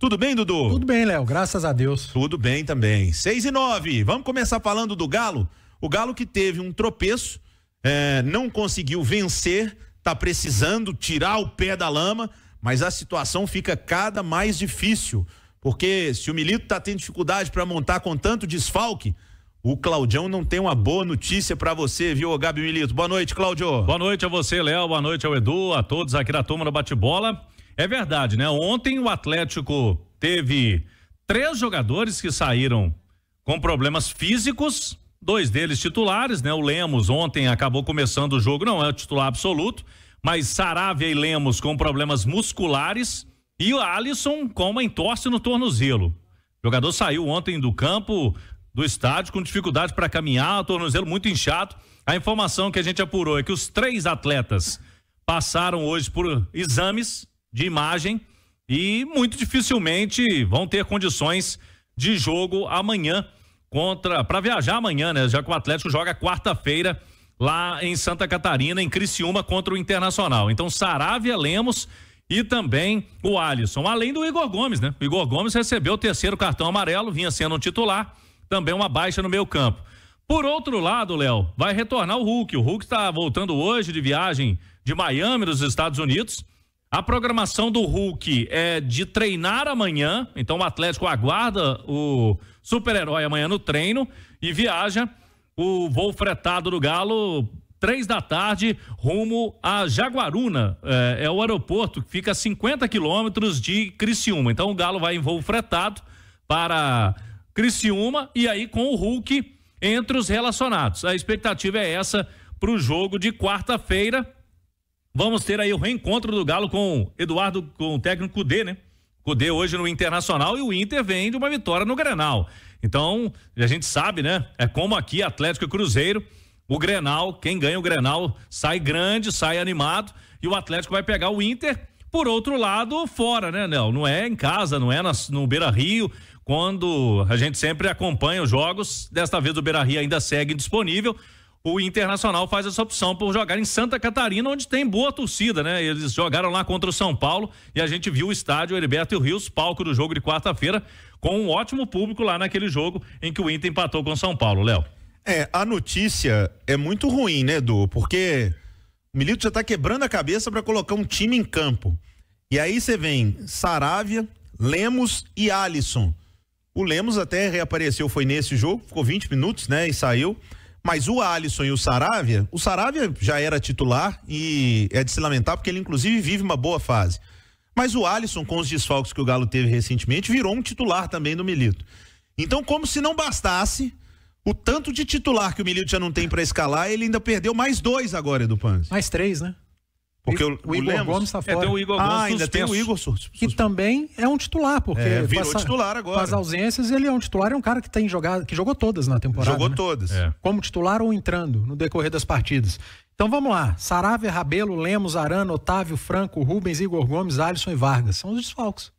Tudo bem, Dudu? Tudo bem, Léo, graças a Deus. Tudo bem também. 6 e 9. Vamos começar falando do Galo. O Galo que teve um tropeço, é, não conseguiu vencer, tá precisando tirar o pé da lama, mas a situação fica cada mais difícil. Porque se o Milito tá tendo dificuldade para montar com tanto desfalque, o Claudião não tem uma boa notícia para você, viu, Gabi Milito? Boa noite, Claudio. Boa noite a você, Léo. Boa noite ao Edu, a todos aqui da turma do Bate-Bola. É verdade, né? Ontem o Atlético teve três jogadores que saíram com problemas físicos, dois deles titulares, né? O Lemos ontem acabou começando o jogo, não é o titular absoluto, mas Saravia e Lemos com problemas musculares e o Alisson com uma entorse no tornozelo. O jogador saiu ontem do campo, do estádio, com dificuldade para caminhar, tornozelo muito inchado. A informação que a gente apurou é que os três atletas passaram hoje por exames de imagem e muito dificilmente vão ter condições de jogo amanhã contra para viajar amanhã, né? Já que o Atlético joga quarta-feira lá em Santa Catarina, em Criciúma contra o Internacional. Então, Saravia, Lemos e também o Alisson, além do Igor Gomes, né? O Igor Gomes recebeu o terceiro cartão amarelo, vinha sendo um titular, também uma baixa no meio-campo. Por outro lado, Léo, vai retornar o Hulk. O Hulk está voltando hoje de viagem de Miami, dos Estados Unidos. A programação do Hulk é de treinar amanhã, então o Atlético aguarda o super-herói amanhã no treino e viaja o voo fretado do Galo três da tarde, rumo a Jaguaruna. É, é o aeroporto que fica a 50 quilômetros de Criciúma. Então o Galo vai em voo fretado para Criciúma e aí com o Hulk entre os relacionados. A expectativa é essa para o jogo de quarta-feira vamos ter aí o reencontro do Galo com Eduardo, com o técnico Cudê, né? Cudê hoje no Internacional e o Inter vem de uma vitória no Grenal. Então, a gente sabe, né? É como aqui, Atlético e Cruzeiro, o Grenal, quem ganha o Grenal sai grande, sai animado e o Atlético vai pegar o Inter, por outro lado, fora, né, Não, não é em casa, não é nas, no Beira-Rio, quando a gente sempre acompanha os jogos, desta vez o Beira-Rio ainda segue disponível, o Internacional faz essa opção por jogar em Santa Catarina, onde tem boa torcida, né? Eles jogaram lá contra o São Paulo e a gente viu o estádio Heriberto Rios, palco do jogo de quarta-feira, com um ótimo público lá naquele jogo em que o Inter empatou com o São Paulo, Léo. É, a notícia é muito ruim, né, Edu? Porque o Milito já tá quebrando a cabeça para colocar um time em campo. E aí você vem Saravia, Lemos e Alisson. O Lemos até reapareceu, foi nesse jogo, ficou 20 minutos, né, e saiu. Mas o Alisson e o Saravia, o Saravia já era titular e é de se lamentar porque ele inclusive vive uma boa fase. Mas o Alisson, com os desfalques que o Galo teve recentemente, virou um titular também do Milito. Então, como se não bastasse, o tanto de titular que o Milito já não tem para escalar, ele ainda perdeu mais dois agora, Edu Panzi. Mais três, né? Porque o, o, o Igor Lemos, Gomes está fora. É, tem o Igor Gomes ah, ainda tem o Igor suspenso. Que também é um titular, porque é, virou passa, titular agora. Com as ausências, ele é um titular, é um cara que tem jogado, que jogou todas na temporada. Jogou né? todas. É. Como titular ou entrando no decorrer das partidas. Então vamos lá. Sarave, Rabelo, Lemos, Arana, Otávio, Franco, Rubens, Igor Gomes, Alisson e Vargas. São os desfalques.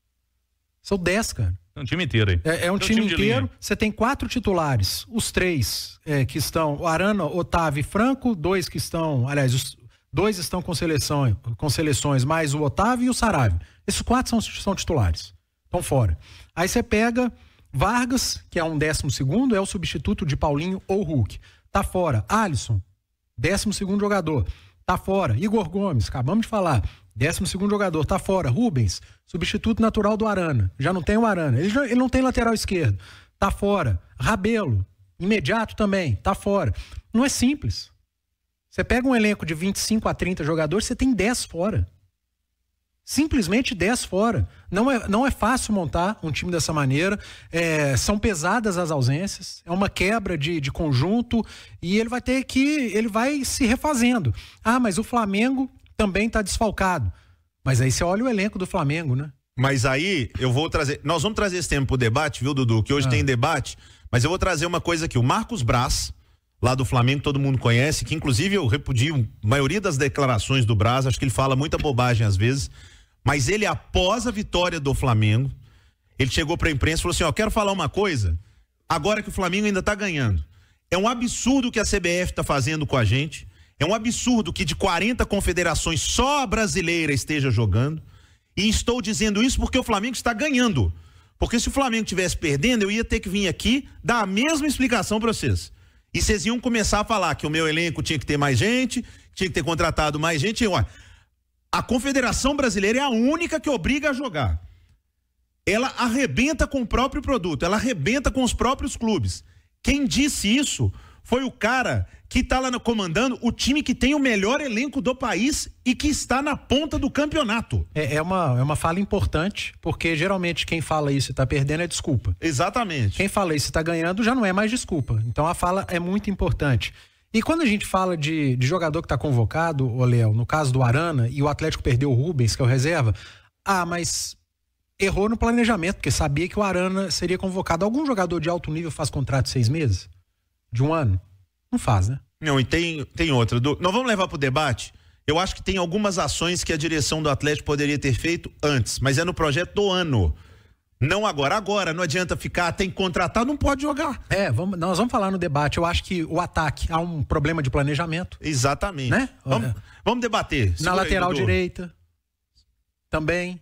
São 10, cara. É um time inteiro aí. É, é um, time, time inteiro. Você tem quatro titulares. Os três é, que estão, Arana, Otávio e Franco, dois que estão, aliás, os, dois estão com, seleção, com seleções, mais o Otávio e o Sarave. Esses quatro são, são titulares, estão fora. Aí você pega Vargas, que é um décimo segundo, é o substituto de Paulinho ou Hulk. Tá fora. Alisson, décimo segundo jogador, tá fora. Igor Gomes, acabamos de falar, décimo segundo jogador, tá fora. Rubens, substituto natural do Arana, já não tem o Arana. Ele, já, ele não tem lateral esquerdo, tá fora. Rabelo, imediato também, tá fora. Não é simples. Você pega um elenco de 25 a 30 jogadores, você tem 10 fora. Simplesmente 10 fora. Não é, não é fácil montar um time dessa maneira. É, são pesadas as ausências. É uma quebra de, de conjunto. E ele vai ter que. Ele vai se refazendo. Ah, mas o Flamengo também está desfalcado. Mas aí você olha o elenco do Flamengo, né? Mas aí eu vou trazer. Nós vamos trazer esse tempo pro debate, viu, Dudu? Que hoje ah. tem debate. Mas eu vou trazer uma coisa aqui. O Marcos Braz, lá do Flamengo, todo mundo conhece, que inclusive eu repudio a maioria das declarações do Braz, acho que ele fala muita bobagem às vezes, mas ele, após a vitória do Flamengo, ele chegou para a imprensa e falou assim: Ó, quero falar uma coisa, agora que o Flamengo ainda está ganhando. É um absurdo o que a CBF está fazendo com a gente. É um absurdo que de 40 confederações só a brasileira esteja jogando. E estou dizendo isso porque o Flamengo está ganhando. Porque se o Flamengo tivesse perdendo, eu ia ter que vir aqui dar a mesma explicação para vocês. E vocês iam começar a falar que o meu elenco tinha que ter mais gente, tinha que ter contratado mais gente. Olha, a Confederação Brasileira é a única que obriga a jogar. Ela arrebenta com o próprio produto, ela arrebenta com os próprios clubes. Quem disse isso foi o cara que está lá comandando o time que tem o melhor elenco do país e que está na ponta do campeonato. É, é uma, é uma fala importante, porque geralmente quem fala isso e está perdendo é desculpa. Exatamente. Quem fala isso e está ganhando já não é mais desculpa. Então a fala é muito importante. E quando a gente fala de, de jogador que está convocado, ô Léo, no caso do Arana, e o Atlético perdeu o Rubens, que é o reserva, ah, mas errou no planejamento, porque sabia que o Arana seria convocado. Algum jogador de alto nível faz contrato de seis meses? de um ano? Não faz, né? Não, e tem, tem outra. Do, nós vamos levar para o debate. Eu acho que tem algumas ações que a direção do Atlético poderia ter feito antes, mas é no projeto do ano. Não agora, agora, não adianta ficar, tem que contratar, não pode jogar. É, vamos, nós vamos falar no debate. Eu acho que o ataque há um problema de planejamento. Exatamente. Né? Vamos, é. vamos debater. Segura Na lateral aí, direita também. Segura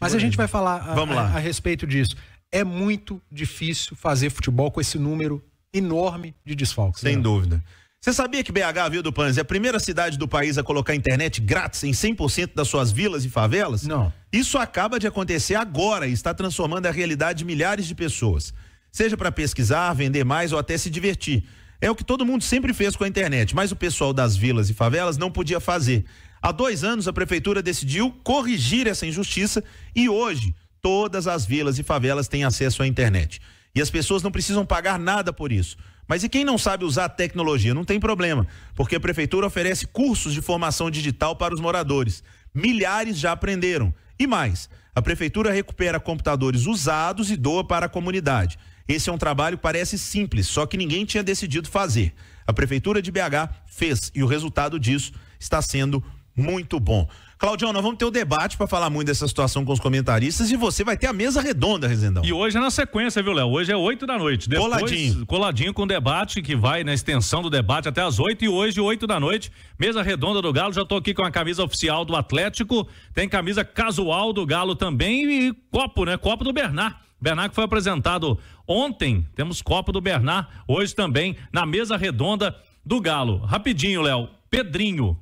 Mas a gente vai falar a, vamos lá. A, a respeito disso. É muito difícil fazer futebol com esse número enorme de desfalques. Sem né? dúvida. Você sabia que BH, viu, Dupanes, é a primeira cidade do país a colocar internet grátis em 100% das suas vilas e favelas? Não. Isso acaba de acontecer agora e está transformando a realidade de milhares de pessoas. Seja para pesquisar, vender mais ou até se divertir. É o que todo mundo sempre fez com a internet, mas o pessoal das vilas e favelas não podia fazer. Há dois anos, a prefeitura decidiu corrigir essa injustiça e hoje todas as vilas e favelas têm acesso à internet. E as pessoas não precisam pagar nada por isso. Mas e quem não sabe usar a tecnologia? Não tem problema, porque a prefeitura oferece cursos de formação digital para os moradores. Milhares já aprenderam. E mais, a prefeitura recupera computadores usados e doa para a comunidade. Esse é um trabalho que parece simples, só que ninguém tinha decidido fazer. A prefeitura de BH fez e o resultado disso está sendo muito bom. Claudião, nós vamos ter o um debate para falar muito dessa situação com os comentaristas e você vai ter a mesa redonda, Rezendão. E hoje é na sequência, viu, Léo? Hoje é 8 da noite. Depois, coladinho. Coladinho com o debate que vai na extensão do debate até as 8 e hoje, 8 da noite, mesa redonda do Galo. Já estou aqui com a camisa oficial do Atlético, tem camisa casual do Galo também e copo, né? Copo do Bernard. Bernard que foi apresentado ontem. Temos copo do Bernard hoje também na mesa redonda do Galo. Rapidinho, Léo. Pedrinho,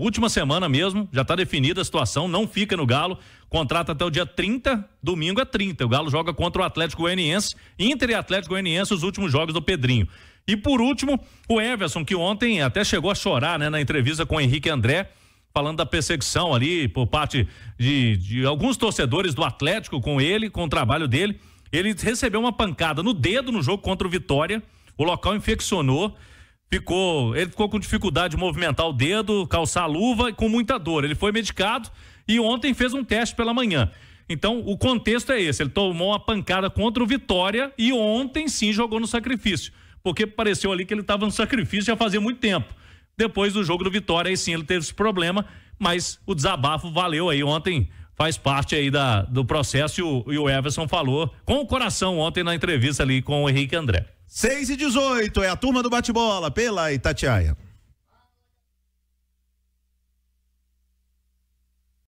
Última semana mesmo, já está definida a situação, não fica no Galo. contrata até o dia 30, domingo é 30. O Galo joga contra o Atlético Goianiense, Inter e Atlético Goianiense, os últimos jogos do Pedrinho. E por último, o Everson, que ontem até chegou a chorar né, na entrevista com o Henrique André, falando da perseguição ali por parte de, de alguns torcedores do Atlético com ele, com o trabalho dele. Ele recebeu uma pancada no dedo no jogo contra o Vitória, o local infeccionou ficou, ele ficou com dificuldade de movimentar o dedo, calçar a luva e com muita dor. Ele foi medicado e ontem fez um teste pela manhã. Então, o contexto é esse. Ele tomou uma pancada contra o Vitória e ontem sim jogou no sacrifício. Porque pareceu ali que ele estava no sacrifício já fazia muito tempo. Depois do jogo do Vitória, aí sim ele teve esse problema, mas o desabafo valeu aí ontem. Faz parte aí da, do processo e o, e o Everson falou com o coração ontem na entrevista ali com o Henrique André. 6 e 18 é a turma do bate-bola pela Itatiaia.